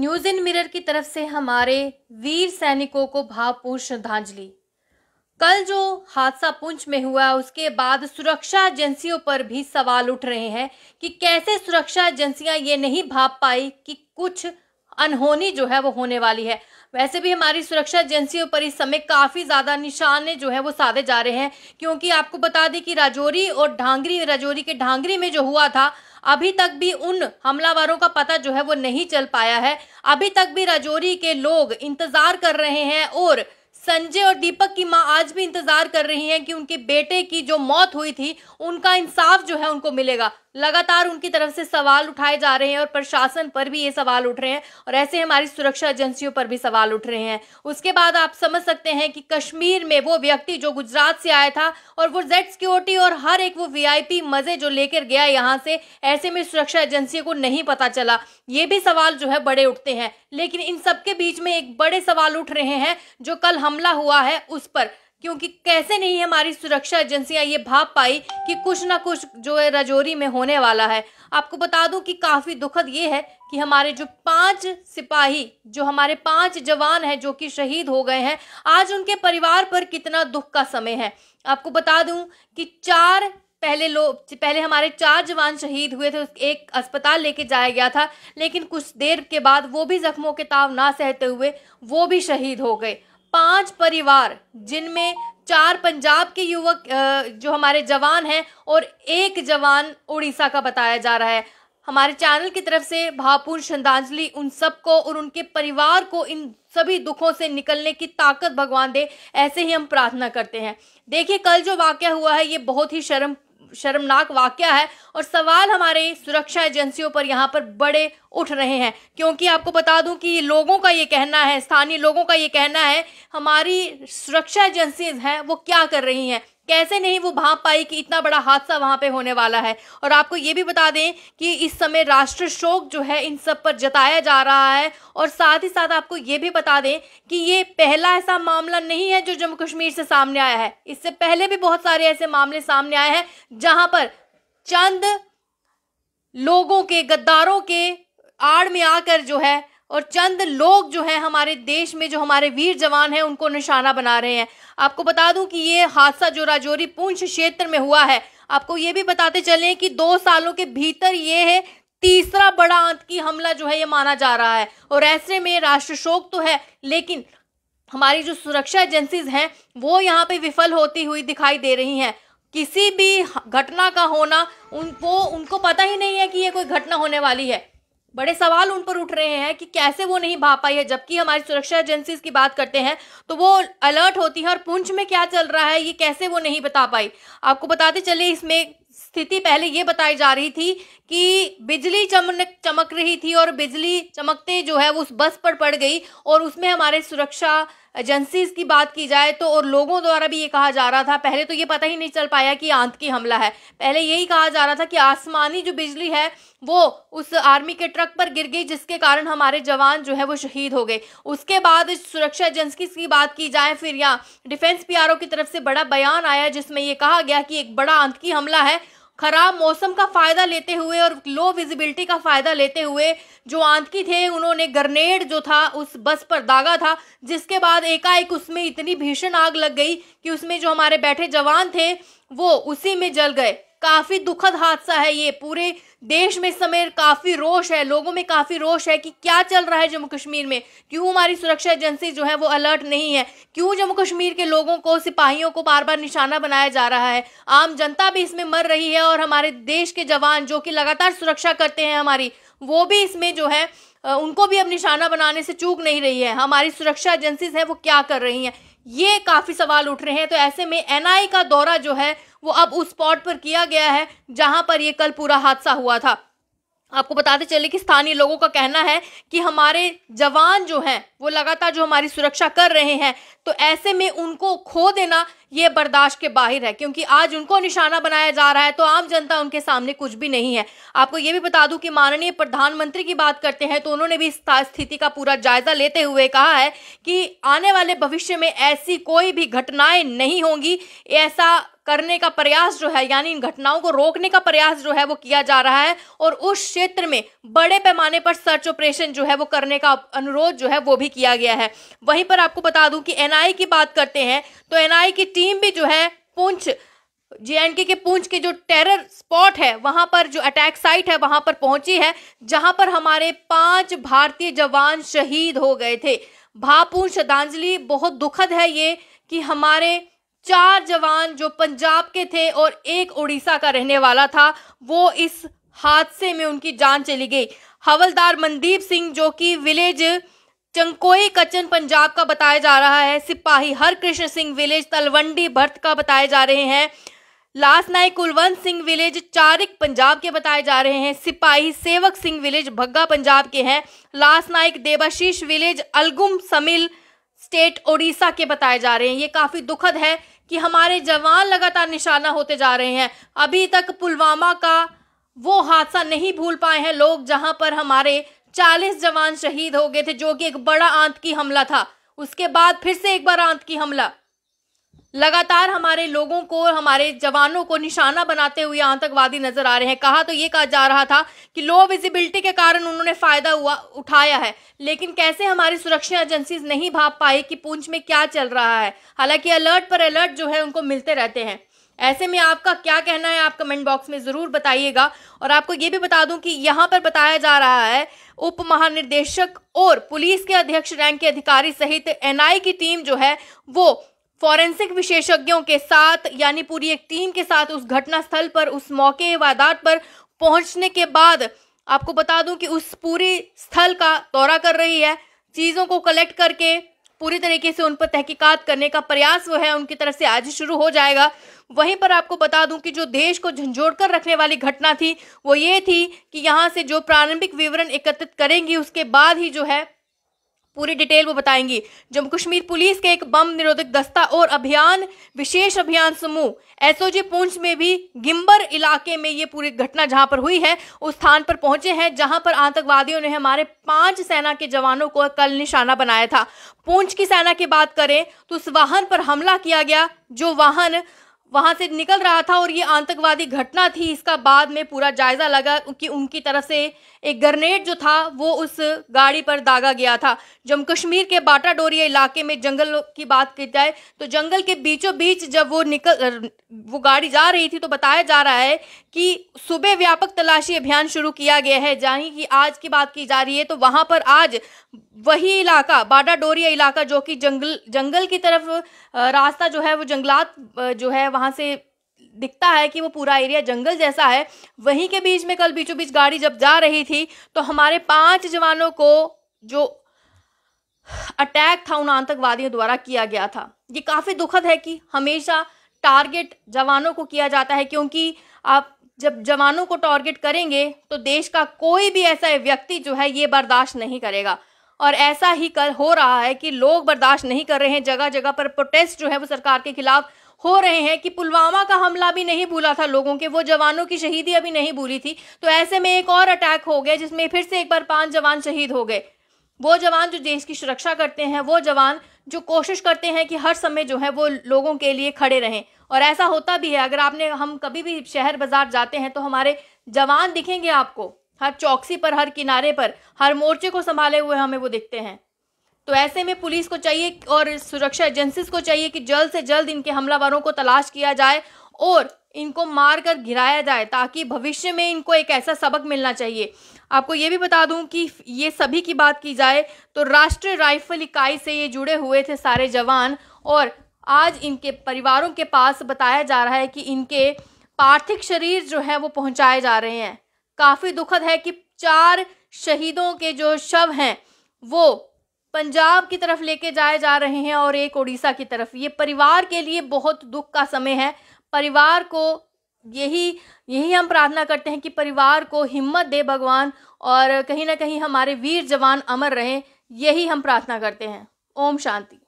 news in mirror की तरफ से हमारे वीर सैनिकों को भावपूर्ण श्रद्धांजलि कल जो हादसा पुंछ में हुआ उसके बाद सुरक्षा एजेंसियों पर भी सवाल उठ रहे हैं कि कैसे सुरक्षा एजेंसियां ये नहीं भाप पाई कि कुछ अनहोनी जो है वो होने वाली है वैसे भी हमारी सुरक्षा एजेंसियों पर इस समय काफ़ी ज़्यादा निशाने जो है वो साधे जा रहे हैं क्योंकि आपको बता दें कि राजौरी और ढांगरी राजौरी के ढांगरी में जो हुआ था अभी तक भी उन हमलावरों का पता जो है वो नहीं चल पाया है अभी तक भी राजौरी के लोग इंतज़ार कर रहे हैं और संजय और दीपक की मां आज भी इंतजार कर रही हैं कि उनके बेटे की जो मौत हुई थी उनका इंसाफ जो है उनको मिलेगा लगातार उनकी तरफ से सवाल उठाए जा रहे हैं और प्रशासन पर भी ये सवाल उठ रहे हैं और ऐसे हमारी सुरक्षा एजेंसियों पर भी सवाल उठ रहे हैं उसके बाद आप समझ सकते हैं कि कश्मीर में वो व्यक्ति जो गुजरात से आया था और वो जेड सिक्योरिटी और हर एक वो वीआईपी मजे जो लेकर गया यहाँ से ऐसे में सुरक्षा एजेंसियों को नहीं पता चला ये भी सवाल जो है बड़े उठते हैं लेकिन इन सबके बीच में एक बड़े सवाल उठ रहे हैं जो कल हमला हुआ है उस पर क्योंकि कैसे नहीं हमारी सुरक्षा एजेंसियां ये भाप पाई कि कुछ ना कुछ जो है रजौरी में होने वाला है आपको बता दूं कि काफ़ी दुखद ये है कि हमारे जो पांच सिपाही जो हमारे पांच जवान हैं जो कि शहीद हो गए हैं आज उनके परिवार पर कितना दुख का समय है आपको बता दूं कि चार पहले लोग पहले हमारे चार जवान शहीद हुए थे एक अस्पताल लेके जाया गया था लेकिन कुछ देर के बाद वो भी जख्मों के ताव ना सहते हुए वो भी शहीद हो गए पांच परिवार जिनमें चार पंजाब के युवक जो हमारे जवान हैं और एक जवान उड़ीसा का बताया जा रहा है हमारे चैनल की तरफ से भावपूर्ण श्रद्धांजलि उन सबको और उनके परिवार को इन सभी दुखों से निकलने की ताकत भगवान दे ऐसे ही हम प्रार्थना करते हैं देखिए कल जो वाक्य हुआ है ये बहुत ही शर्म शर्मनाक वाक्य है और सवाल हमारे सुरक्षा एजेंसियों पर यहाँ पर बड़े उठ रहे हैं क्योंकि आपको बता दूं कि लोगों का ये कहना है स्थानीय लोगों का ये कहना है हमारी सुरक्षा एजेंसीज हैं वो क्या कर रही हैं कैसे नहीं वो भाप पाई कि इतना बड़ा हादसा वहां पे होने वाला है और आपको ये भी बता दें कि इस समय राष्ट्र शोक जो है इन सब पर जताया जा रहा है और साथ ही साथ आपको ये भी बता दें कि ये पहला ऐसा मामला नहीं है जो जम्मू कश्मीर से सामने आया है इससे पहले भी बहुत सारे ऐसे मामले सामने आए हैं जहां पर चंद लोगों के गद्दारों के आड़ में आकर जो है और चंद लोग जो हैं हमारे देश में जो हमारे वीर जवान हैं उनको निशाना बना रहे हैं आपको बता दूं कि ये हादसा जो राजौरी पूंछ क्षेत्र में हुआ है आपको ये भी बताते चलें कि दो सालों के भीतर ये है तीसरा बड़ा की हमला जो है ये माना जा रहा है और ऐसे में राष्ट्र शोक तो है लेकिन हमारी जो सुरक्षा एजेंसीज हैं वो यहाँ पे विफल होती हुई दिखाई दे रही हैं किसी भी घटना का होना उन वो उनको पता ही नहीं है कि ये कोई घटना होने वाली है बड़े सवाल उन पर उठ रहे हैं कि कैसे वो नहीं भाग पाई है जबकि हमारी सुरक्षा एजेंसी की बात करते हैं तो वो अलर्ट होती है और पुंछ में क्या चल रहा है ये कैसे वो नहीं बता पाई आपको बताते चले इसमें स्थिति पहले ये बताई जा रही थी कि बिजली चमक चमक रही थी और बिजली चमकते जो है वो उस बस पर पड़ गई और उसमें हमारे सुरक्षा एजेंसीज की बात की जाए तो और लोगों द्वारा भी ये कहा जा रहा था पहले तो ये पता ही नहीं चल पाया कि आंतकी हमला है पहले यही कहा जा रहा था कि आसमानी जो बिजली है वो उस आर्मी के ट्रक पर गिर गई जिसके कारण हमारे जवान जो है वो शहीद हो गए उसके बाद सुरक्षा एजेंसी की बात की जाए फिर यहाँ डिफेंस पी की तरफ से बड़ा बयान आया जिसमें ये कहा गया कि एक बड़ा आंतकी हमला है खराब मौसम का फ़ायदा लेते हुए और लो विजिबिलिटी का फ़ायदा लेते हुए जो आंतकी थे उन्होंने ग्रनेड जो था उस बस पर दागा था जिसके बाद एकाएक उसमें इतनी भीषण आग लग गई कि उसमें जो हमारे बैठे जवान थे वो उसी में जल गए काफ़ी दुखद हादसा है ये पूरे देश में इस समय काफ़ी रोष है लोगों में काफ़ी रोष है कि क्या चल रहा है जम्मू कश्मीर में क्यों हमारी सुरक्षा एजेंसी जो है वो अलर्ट नहीं है क्यों जम्मू कश्मीर के लोगों को सिपाहियों को बार बार निशाना बनाया जा रहा है आम जनता भी इसमें मर रही है और हमारे देश के जवान जो कि लगातार सुरक्षा करते हैं हमारी वो भी इसमें जो है उनको भी अब निशाना बनाने से चूक नहीं रही है हमारी सुरक्षा एजेंसीज हैं वो क्या कर रही हैं ये काफ़ी सवाल उठ रहे हैं तो ऐसे में एनआईए का दौरा जो है वो अब उस स्पॉट पर किया गया है जहां पर ये कल पूरा हादसा हुआ था आपको बताते चले कि स्थानीय लोगों का कहना है कि हमारे जवान जो हैं वो लगातार जो हमारी सुरक्षा कर रहे हैं तो ऐसे में उनको खो देना ये बर्दाश्त के बाहर है क्योंकि आज उनको निशाना बनाया जा रहा है तो आम जनता उनके सामने कुछ भी नहीं है आपको ये भी बता दूं कि माननीय प्रधानमंत्री की बात करते हैं तो उन्होंने भी स्थिति का पूरा जायजा लेते हुए कहा है कि आने वाले भविष्य में ऐसी कोई भी घटनाएं नहीं होंगी ऐसा करने का प्रयास जो है यानी इन घटनाओं को रोकने का प्रयास जो है वो किया जा रहा है और उस क्षेत्र में बड़े पैमाने पर सर्च ऑपरेशन जो है वो करने का अनुरोध जो है वो भी भी किया गया है वहीं पर आपको बता दूं कि एनआई की बात करते हैं तो एनआई की टीम भी जो है पूंछ जेएनके के पूंछ के जो टेरर स्पॉट है वहां पर जो अटैक साइट है वहां पर पहुंची है जहां पर हमारे पांच भारतीय जवान शहीद हो गए थे भापूर्ण श्रद्धांजलि बहुत दुखद है ये कि हमारे चार जवान जो पंजाब के थे और एक उड़ीसा का रहने वाला था वो इस हादसे में उनकी जान चली गई हवलदार मनदीप सिंह जो कि विलेज चंकोई कचन पंजाब का बताया जा रहा है सिपाही हरकृष्ण सिंह विलेज तलवंडी भर्त का बताए जा रहे हैं लास्ट नाई कुलवंत सिंह विलेज चारिक पंजाब के बताए जा रहे हैं सिपाही सेवक सिंह विलेज भग्गा पंजाब के हैं लास्ट नाइक देवाशीष विलेज अलगुम समिल स्टेट ओडिशा के बताए जा रहे हैं ये काफ़ी दुखद है कि हमारे जवान लगातार निशाना होते जा रहे हैं अभी तक पुलवामा का वो हादसा नहीं भूल पाए हैं लोग जहां पर हमारे चालीस जवान शहीद हो गए थे जो कि एक बड़ा आंत की हमला था उसके बाद फिर से एक बार आंत की हमला लगातार हमारे लोगों को हमारे जवानों को निशाना बनाते हुए आतंकवादी नजर आ रहे हैं कहा तो ये कहा जा रहा था कि लो विजिबिलिटी के कारण उन्होंने फायदा हुआ उठाया है लेकिन कैसे हमारी सुरक्षा एजेंसीज नहीं भाप पाई कि पूंछ में क्या चल रहा है हालांकि अलर्ट पर अलर्ट जो है उनको मिलते रहते हैं ऐसे में आपका क्या कहना है आप कमेंट बॉक्स में ज़रूर बताइएगा और आपको ये भी बता दूं कि यहाँ पर बताया जा रहा है उप महानिर्देशक और पुलिस के अध्यक्ष रैंक के अधिकारी सहित एन की टीम जो है वो फॉरेंसिक विशेषज्ञों के साथ यानी पूरी एक टीम के साथ उस घटनास्थल पर उस मौके वारदात पर पहुंचने के बाद आपको बता दूं कि उस पूरी स्थल का दौरा कर रही है चीज़ों को कलेक्ट करके पूरी तरीके से उन पर तहकीकात करने का प्रयास वो है उनकी तरफ से आज ही शुरू हो जाएगा वहीं पर आपको बता दूं कि जो देश को झंझोड़ कर रखने वाली घटना थी वो ये थी कि यहाँ से जो प्रारंभिक विवरण एकत्रित करेंगी उसके बाद ही जो है पूरी डिटेल वो बताएंगी जम्मू कश्मीर पुलिस के एक बम निरोधक दस्ता और अभियान विशेष अभियान समूह एसओजी पुंछ में भी गिम्बर इलाके में ये पूरी घटना जहां पर हुई है उस स्थान पर पहुंचे हैं जहां पर आतंकवादियों ने हमारे पांच सेना के जवानों को कल निशाना बनाया था पूंछ की सेना की बात करें तो उस वाहन पर हमला किया गया जो वाहन वहां से निकल रहा था और ये आतंकवादी घटना थी इसका बाद में पूरा जायजा लगा कि उनकी तरफ से एक ग्रनेड जो था वो उस गाड़ी पर दागा गया था जम्मू कश्मीर के बाटा डोरिया इलाके में जंगल की बात की जाए तो जंगल के बीचों बीच जब वो निकल वो गाड़ी जा रही थी तो बताया जा रहा है कि सुबह व्यापक तलाशी अभियान शुरू किया गया है जहाँ की आज की बात की जा रही है तो वहां पर आज वही इलाका बाटा डोरिया इलाका जो कि जंगल जंगल की तरफ रास्ता जो है वो जंगलात जो है वहाँ से दिखता है कि वो पूरा एरिया जंगल जैसा है वहीं के बीच में कल बीचों बीच गाड़ी जब जा रही थी तो हमारे पांच जवानों को जो अटैक था उन आतंकवादियों द्वारा किया गया था ये काफ़ी दुखद है कि हमेशा टारगेट जवानों को किया जाता है क्योंकि आप जब जवानों को टारगेट करेंगे तो देश का कोई भी ऐसा व्यक्ति जो है ये बर्दाश्त नहीं करेगा और ऐसा ही कल हो रहा है कि लोग बर्दाश्त नहीं कर रहे हैं जगह जगह पर प्रोटेस्ट जो है वो सरकार के खिलाफ हो रहे हैं कि पुलवामा का हमला भी नहीं भूला था लोगों के वो जवानों की शहीदी अभी नहीं भूली थी तो ऐसे में एक और अटैक हो गया जिसमें फिर से एक बार पांच जवान शहीद हो गए वो जवान जो देश की सुरक्षा करते हैं वो जवान जो कोशिश करते हैं कि हर समय जो है वो लोगों के लिए खड़े रहें और ऐसा होता भी है अगर आपने हम कभी भी शहर बाजार जाते हैं तो हमारे जवान दिखेंगे आपको हर चौकसी पर हर किनारे पर हर मोर्चे को संभाले हुए हमें वो दिखते हैं तो ऐसे में पुलिस को चाहिए और सुरक्षा एजेंसीज को चाहिए कि जल्द से जल्द इनके हमलावरों को तलाश किया जाए और इनको मार कर घिराया जाए ताकि भविष्य में इनको एक ऐसा सबक मिलना चाहिए आपको ये भी बता दूं कि ये सभी की बात की जाए तो राष्ट्रीय राइफल इकाई से ये जुड़े हुए थे सारे जवान और आज इनके परिवारों के पास बताया जा रहा है कि इनके पार्थिव शरीर जो है वो पहुंचाए जा रहे हैं काफ़ी दुखद है कि चार शहीदों के जो शव हैं वो पंजाब की तरफ लेके जाए जा रहे हैं और एक उड़ीसा की तरफ ये परिवार के लिए बहुत दुख का समय है परिवार को यही यही हम प्रार्थना करते हैं कि परिवार को हिम्मत दे भगवान और कहीं ना कहीं हमारे वीर जवान अमर रहें यही हम प्रार्थना करते हैं ओम शांति